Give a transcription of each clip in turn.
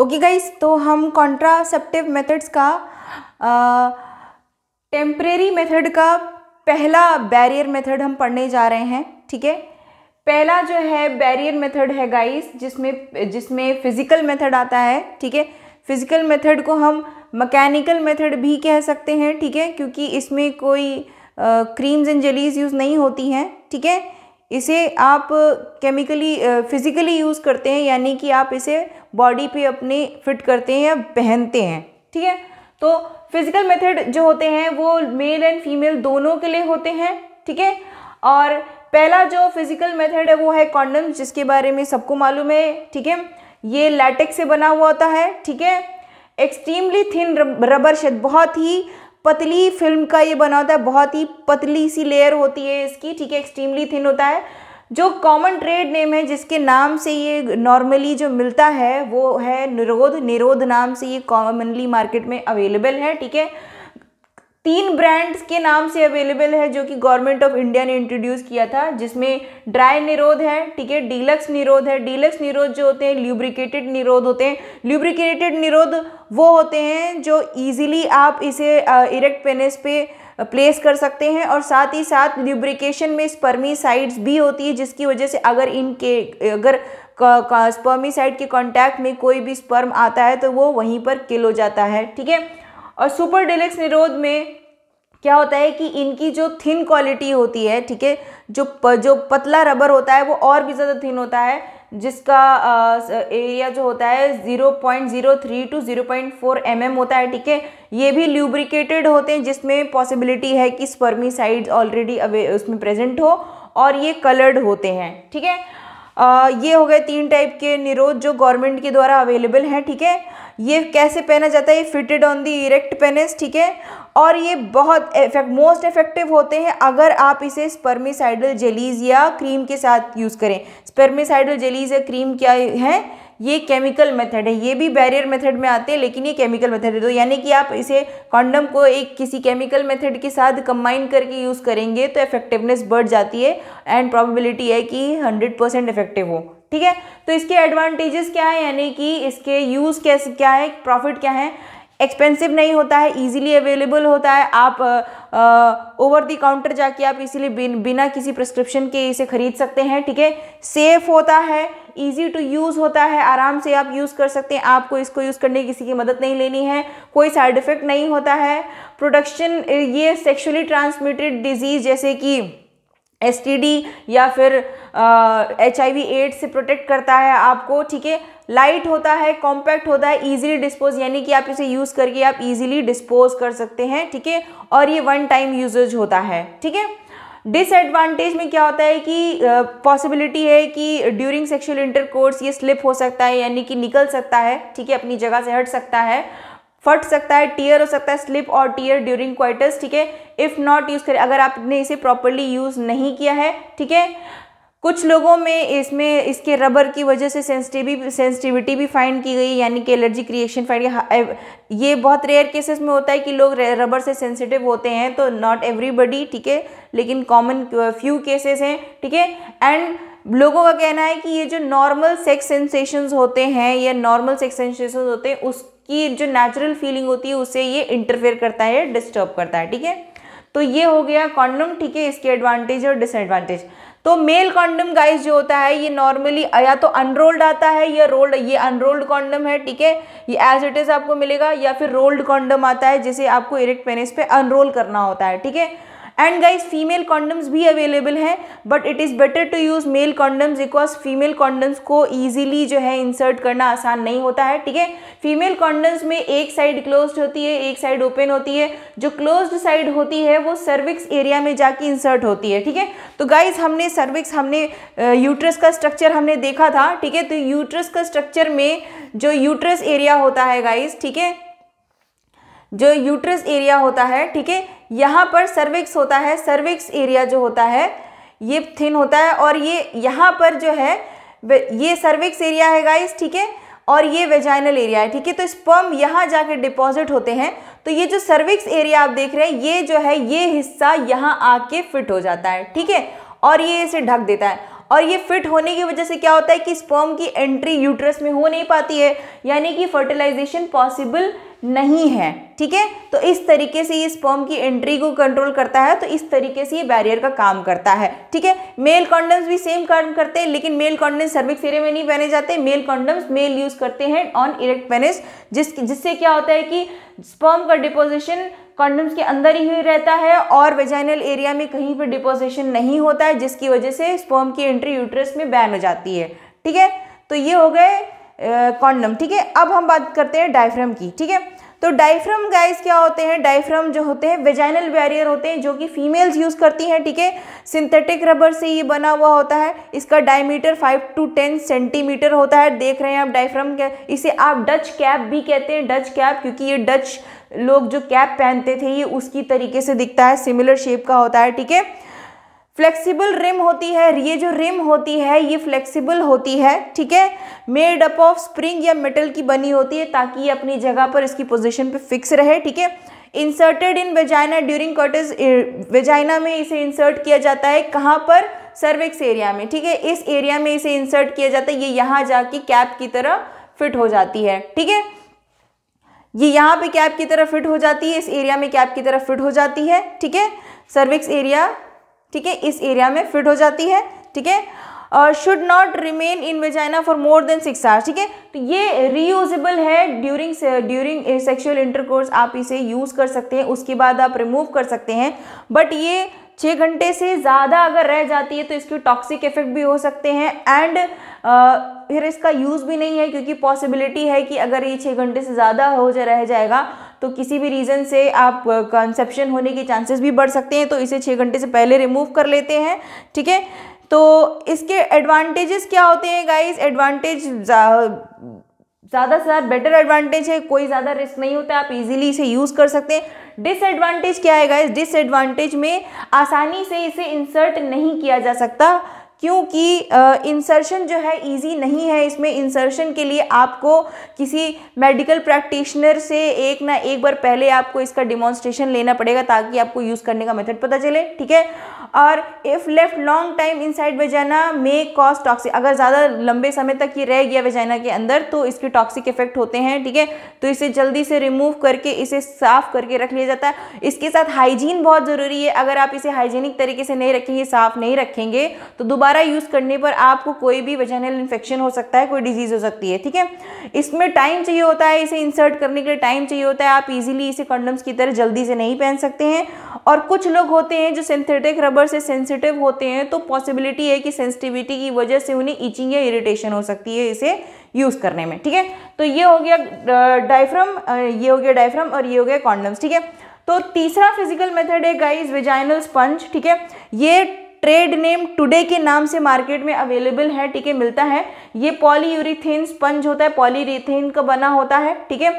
Okay okay guys तो हम contraceptive methods का टेम्परेरी मेथड का पहला बैरियर मेथड हम पढ़ने जा रहे हैं ठीक है पहला जो है बैरियर मेथड है गाइस जिसमें जिसमें फिजिकल मेथड आता है ठीक है फिजिकल मेथड को हम मैकेनिकल मेथड भी कह सकते हैं ठीक है क्योंकि इसमें कोई क्रीम्स एंड जेलीज यूज़ नहीं होती हैं ठीक है थीके? इसे आप केमिकली फिज़िकली यूज़ करते हैं यानी कि आप इसे बॉडी पे अपने फिट करते हैं या पहनते हैं ठीक है तो फिज़िकल मेथड जो होते हैं वो मेल एंड फीमेल दोनों के लिए होते हैं ठीक है और पहला जो फिज़िकल मेथड है वो है कॉन्डम्स जिसके बारे में सबको मालूम है ठीक है ये लैटेक्स से बना हुआ होता है ठीक है एक्सट्रीमली थिन रबर शेड बहुत ही पतली फिल्म का ये बना होता है बहुत ही पतली सी लेयर होती है इसकी ठीक है एक्सट्रीमली थिन होता है जो कॉमन ट्रेड नेम है जिसके नाम से ये नॉर्मली जो मिलता है वो है निरोध निरोध नाम से ये कॉमनली मार्केट में अवेलेबल है ठीक है तीन ब्रांड्स के नाम से अवेलेबल है जो कि गवर्नमेंट ऑफ इंडिया ने इंट्रोड्यूस किया था जिसमें ड्राई निरोध है ठीक है डीलक्स निरोध है डीलक्स निरोध जो होते हैं ल्यूब्रिकेटेड निरोध होते हैं ल्यूब्रिकेटेड निरोध वो होते हैं जो इजीली आप इसे इरेक्ट पेनिस पे प्लेस कर सकते हैं और साथ ही साथ ल्यूब्रिकेशन में स्पर्मीसाइड्स भी होती है जिसकी वजह से अगर इनके अगर स्पर्मीसाइड के कॉन्टैक्ट में कोई भी स्पर्म आता है तो वो वहीं पर किल हो जाता है ठीक है और सुपर डिलेक्स निरोध में क्या होता है कि इनकी जो थिन क्वालिटी होती है ठीक है जो प, जो पतला रबर होता है वो और भी ज़्यादा थिन होता है जिसका एरिया जो होता है 0.03 टू 0.4 एमएम होता है ठीक है ये भी ल्यूब्रिकेटेड होते हैं जिसमें पॉसिबिलिटी है कि स्पर्मी साइड ऑलरेडी अवे उसमें प्रेजेंट हो और ये कलर्ड होते हैं ठीक है आ, ये हो गए तीन टाइप के निरोध जो गवर्नमेंट के द्वारा अवेलेबल हैं ठीक है थीके? ये कैसे पहना जाता है ये fitted on the erect penis ठीक है और ये बहुत इफेक्ट मोस्ट इफेक्टिव होते हैं अगर आप इसे स्पर्मिसाइडल जेलीज या क्रीम के साथ यूज़ करें स्पर्मिसाइडल जेलीज या क्रीम क्या है ये केमिकल मेथड है ये भी बैरियर मेथड में आते हैं लेकिन ये केमिकल मेथड है तो यानी कि आप इसे कॉन्डम को एक किसी केमिकल मेथड के साथ कंबाइन करके यूज़ करेंगे तो इफेक्टिवनेस बढ़ जाती है एंड प्रॉबिलिटी है कि हंड्रेड परसेंट इफेक्टिव हो ठीक है तो इसके एडवांटेजेस क्या है यानी कि इसके यूज़ कैसे क्या है प्रॉफिट क्या है एक्सपेंसिव नहीं होता है इजीली अवेलेबल होता है आप ओवर दी काउंटर जाके आप इसीलिए बिन, बिना किसी प्रिस्क्रिप्शन के इसे खरीद सकते हैं ठीक है सेफ होता है ईजी टू यूज़ होता है आराम से आप यूज़ कर सकते हैं आपको इसको यूज़ करने की किसी की मदद नहीं लेनी है कोई साइड इफ़ेक्ट नहीं होता है प्रोडक्शन ये सेक्शुअली ट्रांसमिटेड डिजीज़ जैसे कि एस या फिर एच आई एड्स से प्रोटेक्ट करता है आपको ठीक है लाइट होता है कॉम्पैक्ट होता है इजीली डिस्पोज यानी कि आप इसे यूज़ करके आप ईजिली डिस्पोज कर सकते हैं ठीक है और ये वन टाइम यूजेज होता है ठीक है डिसएडवांटेज में क्या होता है कि पॉसिबिलिटी uh, है कि ड्यूरिंग सेक्शुअल इंटरकोर्स ये स्लिप हो सकता है यानी कि निकल सकता है ठीक है अपनी जगह से हट सकता है फट सकता है टीयर हो सकता है स्लिप और टीयर ड्यूरिंग क्वाइटस ठीक है इफ़ नॉट यूज़ करें अगर आपने इसे प्रॉपरली यूज़ नहीं किया है ठीक है कुछ लोगों में इसमें इसके रबर की वजह से सेंसिटिवी सेंसिटिविटी भी फाइंड की गई यानी कि एलर्जिक रिएक्शन फाइंड ये बहुत रेयर केसेस में होता है कि लोग रबर से सेंसिटिव होते हैं तो नॉट एवरीबडी ठीक है लेकिन कॉमन फ्यू केसेस हैं ठीक है एंड लोगों का कहना है कि ये जो नॉर्मल सेक्स सेंसेशंस होते हैं या नॉर्मल सेक्स सेंसेशन होते हैं उसकी जो नेचुरल फीलिंग होती है उससे ये इंटरफेयर करता है डिस्टर्ब करता है ठीक है तो ये हो गया कॉन्डम ठीक है इसके एडवांटेज और डिसएडवांटेज तो मेल कॉन्डम गाइस जो होता है ये नॉर्मली या तो अनरोल्ड आता है या रोल्ड ये अनरोल्ड कॉन्डम है ठीक है ये एज इट इज़ आपको मिलेगा या फिर रोल्ड कॉन्डम आता है जिसे आपको इरेक्ट पेनिस पे अनरोल करना होता है ठीक है एंड गाइज फीमेल कॉन्डम्स भी अवेलेबल हैं but it is better to use male condoms because female condoms को ईजिली जो है इंसर्ट करना आसान नहीं होता है ठीक है फीमेल कॉन्डम्स में एक साइड क्लोज होती है एक साइड ओपन होती है जो क्लोज साइड होती है वो सर्विक्स एरिया में जाके इंसर्ट होती है ठीक है तो गाइज हमने सर्विक्स हमने यूट्रस का स्ट्रक्चर हमने देखा था ठीक है तो यूट्रस का स्ट्रक्चर में जो यूट्रस एरिया होता है गाइज ठीक है जो यूट्रस एरिया होता है ठीक है यहाँ पर सर्विक्स होता है सर्विक्स एरिया जो होता है ये थिन होता है और ये यहाँ पर जो है ये सर्विक्स एरिया है गाइस ठीक है और ये वेजाइनल एरिया है ठीक है तो स्पर्म यहाँ जाके डिपॉजिट होते हैं तो ये जो सर्विक्स एरिया आप देख रहे हैं ये जो है ये हिस्सा यहाँ आके फिट हो जाता है ठीक है और ये इसे ढक देता है और ये फिट होने की वजह से क्या होता है कि स्पर्म की एंट्री यूट्रस में हो नहीं पाती है यानी कि फर्टिलाइजेशन पॉसिबल नहीं है ठीक है तो इस तरीके से ये स्पर्म की एंट्री को कंट्रोल करता है तो इस तरीके से ये बैरियर का काम करता है ठीक है मेल कॉन्डम्स भी सेम काम करते हैं लेकिन मेल कॉन्डम्स सर्विक फेरे में नहीं पहने जाते मेल कॉन्डम्स मेल यूज करते हैं ऑन इरेक्ट पेनिस जिस जिससे क्या होता है कि स्पर्म का डिपोजिशन कॉन्डम्स के अंदर ही रहता है और वेजाइनल एरिया में कहीं पर डिपोजिशन नहीं होता है जिसकी वजह से स्पर्म की एंट्री यूट्रस में बैन हो जाती है ठीक है तो ये हो गए कॉन्डम ठीक है अब हम बात करते हैं डायफ्रम की ठीक है तो डाइफ्रम गाइस क्या होते हैं डाइफ्रम जो होते हैं वेजाइनल बैरियर होते हैं जो कि फीमेल्स यूज़ करती हैं ठीक है सिंथेटिक रबर से ये बना हुआ होता है इसका diameter five to ten centimetre होता है देख रहे हैं आप डाइफ्रम इसे आप डच कैप भी कहते हैं डच कैप क्योंकि ये डच लोग जो कैप पहनते थे ये उसकी तरीके से दिखता है सिमिलर शेप का होता है ठीक है फ्लेक्सिबल रिम होती है ये जो रिम होती है ये फ्लेक्सिबल होती है ठीक है मेड अप ऑफ स्प्रिंग या मेटल की बनी होती है ताकि ये अपनी जगह पर इसकी पोजीशन पे फिक्स रहे ठीक है inserted in vagina during coitus vagina में इसे इंसर्ट किया जाता है कहाँ पर सर्विक्स एरिया में ठीक है इस एरिया में इसे इंसर्ट किया जाता है ये यहाँ जाके कैप की तरह फिट हो जाती है ठीक है ये यहाँ पे कैप की तरह फिट हो जाती है इस एरिया में कैप की तरह फिट हो जाती है ठीक है सर्विक्स एरिया ठीक है इस एरिया में फिट हो जाती है ठीक है should not remain in vagina for more than six hours ठीक है तो ये रीयूजेबल है ड्यूरिंग ड्यूरिंग सेक्शुअल इंटरकोर्स आप इसे यूज़ कर सकते हैं उसके बाद आप रिमूव कर सकते हैं बट ये छः घंटे से ज़्यादा अगर रह जाती है तो इसके टॉक्सिक इफेक्ट भी हो सकते हैं एंड फिर इसका यूज़ भी नहीं है क्योंकि पॉसिबिलिटी है कि अगर ये छः घंटे से ज़्यादा हो जा रह जाएगा तो किसी भी रीज़न से आप कंसेप्शन होने के चांसेस भी बढ़ सकते हैं तो इसे छः घंटे से पहले रिमूव कर लेते हैं ठीक है तो इसके एडवांटेजेस क्या होते हैं गाइज एडवांटेज ज़्यादा से ज़्यादा बेटर एडवांटेज है कोई ज़्यादा रिस्क नहीं होता आप इजीली इसे यूज़ कर सकते हैं डिसएडवांटेज क्या है गाइस डिसएडवांटेज में आसानी से इसे इंसर्ट नहीं किया जा सकता क्योंकि इंसर्शन जो है इजी नहीं है इसमें इंसर्शन के लिए आपको किसी मेडिकल प्रैक्टिशनर से एक ना एक बार पहले आपको इसका डिमॉन्स्ट्रेशन लेना पड़ेगा ताकि आपको यूज़ करने का मेथड पता चले ठीक है और if left long time inside vagina may cause toxic अगर ज़्यादा लंबे समय तक ये रह गया वेजाना के अंदर तो इसके टॉक्सिक इफेक्ट होते हैं ठीक है तो इसे जल्दी से रिमूव करके इसे साफ़ करके रख लिया जाता है इसके साथ हाइजीन बहुत ज़रूरी है अगर आप इसे हाइजीनिक तरीके से नहीं रखेंगे साफ़ नहीं रखेंगे तो दोबारा दोबारा यूज़ करने पर आपको कोई भी वजनल इन्फेक्शन हो सकता है कोई डिजीज़ हो सकती है ठीक है इसमें टाइम चाहिए होता है इसे इंसर्ट करने के लिए टाइम चाहिए होता है आप इजीली इसे कंडम्स की तरह जल्दी से नहीं पहन सकते हैं और कुछ लोग होते हैं जो सिंथेटिक रबर से सेंसिटिव होते हैं तो पॉसिबिलिटी है कि सेंसिटिविटी की वजह से उन्हें इचिंग या इरिटेशन हो सकती है इसे यूज़ करने में ठीक है तो ये हो गया डायफ्रम ये हो गया डायफ्रम और ये हो गया कॉन्डम्स ठीक है तो तीसरा फिजिकल मेथड है गाइस वेजाइनल स्पंज ठीक है ये ट्रेड नेम टुडे के नाम से मार्केट में अवेलेबल है ठीक है मिलता है ये पॉलीयूरिथेन स्पंज होता है पॉलीरिथेन का बना होता है ठीक है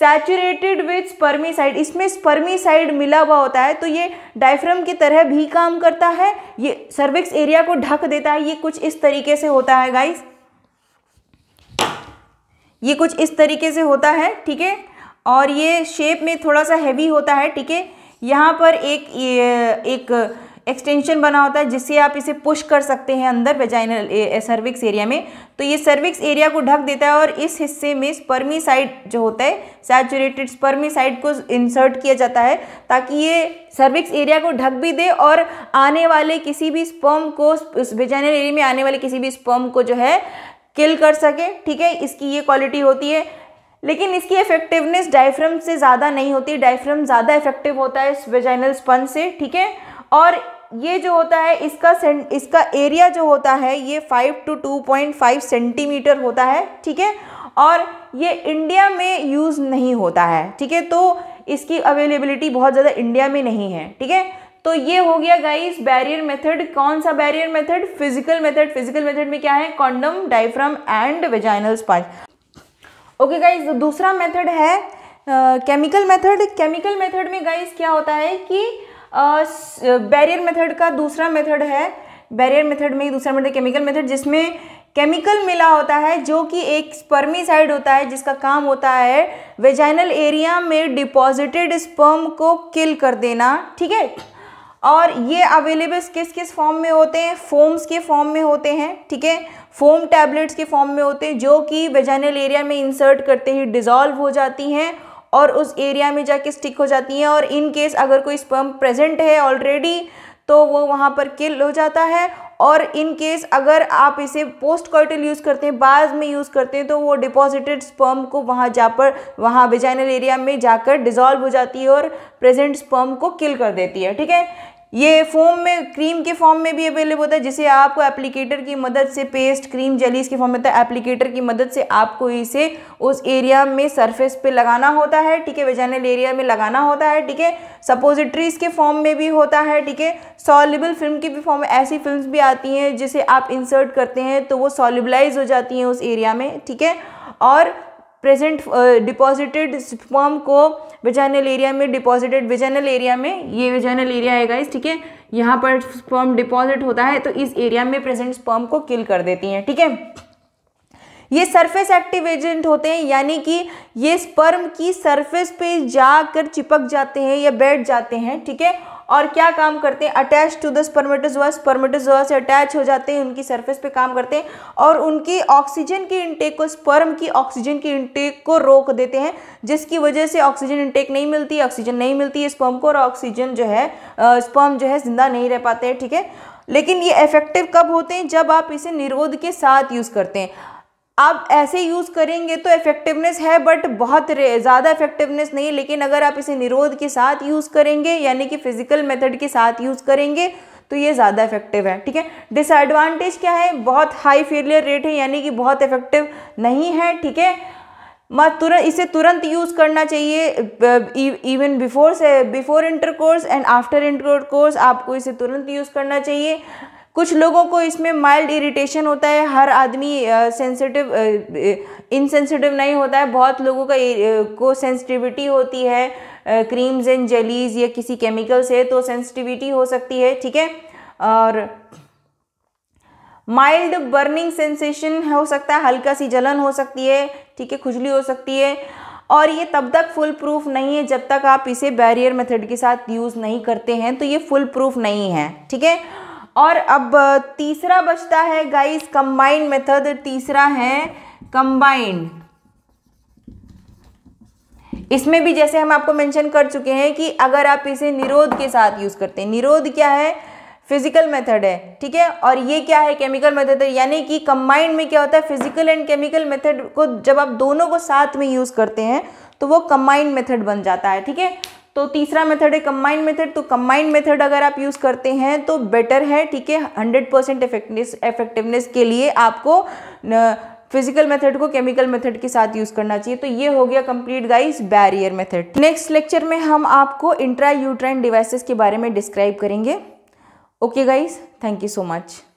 सैचुरेटेड विथ स्पर्मीसाइड इसमें स्पर्मीसाइड मिला हुआ होता है तो ये डायफ्रम की तरह भी काम करता है ये सर्विक्स एरिया को ढक देता है ये कुछ इस तरीके से होता है गाइस ये कुछ इस तरीके से होता है ठीक है और ये शेप में थोड़ा सा हैवी होता है ठीक है यहाँ पर एक एक एक्सटेंशन बना होता है जिससे आप इसे पुश कर सकते हैं अंदर वेजाइनल सर्विक्स एरिया में तो ये सर्विक्स एरिया को ढक देता है और इस हिस्से में स्पर्मी साइड जो होता है सैचुरेटेड स्पर्मी साइड को इंसर्ट किया जाता है ताकि ये सर्विक्स एरिया को ढक भी दे और आने वाले किसी भी स्पर्म को वेजाइनल एरिया में आने वाले किसी भी स्पर्म को जो है किल कर सके ठीक है इसकी ये क्वालिटी होती है लेकिन इसकी इफेक्टिवनेस डायफ्रम से ज़्यादा नहीं होती डायफ्रम ज़्यादा इफेक्टिव होता है वेजाइनल स्पन से ठीक है और ये जो होता है इसका इसका एरिया जो होता है ये 5 टू 2.5 सेंटीमीटर होता है ठीक है और ये इंडिया में यूज़ नहीं होता है ठीक है तो इसकी अवेलेबिलिटी बहुत ज़्यादा इंडिया में नहीं है ठीक है तो ये हो गया गाइस बैरियर मेथड कौन सा barrier method physical method physical method में क्या है condom diaphragm and vaginal spike okay guys दूसरा मेथड है केमिकल मेथड केमिकल मेथड में गाइस क्या होता है कि बैरियर मेथड का दूसरा मेथड है बैरियर मेथड में दूसरा मेथड केमिकल मेथड जिसमें केमिकल मिला होता है जो कि एक स्पर्मीसाइड होता है जिसका काम होता है वेजाइनल एरिया में डिपॉजिटेड स्पर्म को किल कर देना ठीक है और ये अवेलेबल्स किस किस फॉर्म में होते हैं फोम्स के फॉर्म में होते हैं ठीक है फोम टैबलेट्स के फॉर्म में होते हैं जो कि वेजाइनल एरिया में इंसर्ट करते ही डिजॉल्व हो जाती हैं और उस एरिया में जाके स्टिक हो जाती हैं और इन केस अगर कोई स्पर्म प्रेजेंट है ऑलरेडी तो वो वहाँ पर किल हो जाता है और इन केस अगर आप इसे पोस्ट कॉर्टल यूज़ करते हैं बाद में यूज़ करते हैं तो वो डिपॉजिटेड स्पर्म को वहाँ जाकर वहाँ विजाइनल एरिया में जाकर डिजॉल्व हो जाती है और प्रेजेंट स्पर्म को किल कर देती है ठीक है ये फॉर्म में क्रीम के फॉर्म में भी अवेलेबल होता है जिसे आपको एप्लीकेटर की मदद से पेस्ट क्रीम जेलीस के फॉर्म में होता है एप्लीकेटर की मदद से आपको इसे उस एरिया में सरफेस पे लगाना होता है ठीक है वेजाइनल एरिया में लगाना होता है ठीक है सपोजिटरीज के फॉर्म में भी होता है ठीक है सॉलिबल फिल्म की भी फॉर्म में ऐसी फिल्म भी आती हैं जिसे आप इंसर्ट करते हैं तो वो सॉलिबलाइज हो जाती हैं उस एरिया में ठीक है और प्रेजेंट डिपॉजिटेड स्पर्म को विजाइनल एरिया में डिपॉजिटेड विजाइनल एरिया में ये विजाइनल एरिया है गाइस ठीक है यहाँ पर स्पर्म डिपॉजिट होता है तो इस एरिया में प्रेजेंट स्पर्म को किल कर देती हैं ठीक है थीके? ये सरफेस एक्टिव एजेंट होते हैं यानी कि ये स्पर्म की सरफेस पे जाकर चिपक जाते हैं या बैठ जाते हैं ठीक है थीके? और क्या काम करते हैं attach to the spermatozoa spermatozoa से अटैच हो जाते हैं उनकी सरफेस पे काम करते हैं और उनकी ऑक्सीजन की इनटेक को स्पर्म की ऑक्सीजन की इनटेक को रोक देते हैं जिसकी वजह से ऑक्सीजन इनटेक नहीं मिलती ऑक्सीजन नहीं मिलती है स्पर्म को और ऑक्सीजन जो है स्पर्म जो है जिंदा नहीं रह पाते हैं ठीक है लेकिन ये इफेक्टिव कब होते हैं जब आप इसे निरोध के साथ यूज़ करते हैं आप ऐसे यूज़ करेंगे तो इफ़ेक्टिवनेस है बट बहुत ज़्यादा इफ़ेक्टिवनेस नहीं लेकिन अगर आप इसे निरोध के साथ यूज़ करेंगे यानी कि फिजिकल मेथड के साथ यूज़ करेंगे तो ये ज़्यादा इफेक्टिव है ठीक है डिसएडवांटेज क्या है बहुत हाई फेलियर रेट है यानी कि बहुत इफेक्टिव नहीं है ठीक है मत तुरंत इसे तुरंत यूज़ करना चाहिए इवन बिफोर e, से before intercourse and after intercourse आपको इसे तुरंत यूज़ करना चाहिए कुछ लोगों को इसमें माइल्ड इरिटेशन होता है हर आदमी सेंसिटिव इनसेंसिटिव नहीं होता है बहुत लोगों का को सेंसिटिविटी होती है क्रीम्स एंड जेलीज या किसी केमिकल से तो सेंसिटिविटी हो सकती है ठीक है और माइल्ड बर्निंग सेंसेशन हो सकता है हल्का सी जलन हो सकती है ठीक है खुजली हो सकती है और ये तब तक फुल प्रूफ नहीं है जब तक आप इसे बैरियर मेथड के साथ यूज़ नहीं करते हैं तो ये फुल प्रूफ नहीं है ठीक है और अब तीसरा बचता है गाइस कंबाइंड मेथड तीसरा है कंबाइंड इसमें भी जैसे हम आपको मेंशन कर चुके हैं कि अगर आप इसे निरोध के साथ यूज़ करते हैं निरोध क्या है फिजिकल मेथड है ठीक है और ये क्या है केमिकल मेथड है यानी कि कंबाइंड में क्या होता है फिजिकल एंड केमिकल मेथड को जब आप दोनों को साथ में यूज़ करते हैं तो वो कंबाइंड मेथड बन जाता है ठीक है तो तीसरा मेथड है कंबाइंड मेथड तो कंबाइंड मेथड अगर आप यूज़ करते हैं तो बेटर है ठीक है हंड्रेड परसेंट इफेक्टिवनेस के लिए आपको फिजिकल मेथड को केमिकल मेथड के साथ यूज़ करना चाहिए तो ये हो गया complete guys barrier method next lecture में हम आपको इंट्रा यूट्राइन डिवाइसेस के बारे में डिस्क्राइब करेंगे okay guys thank you so much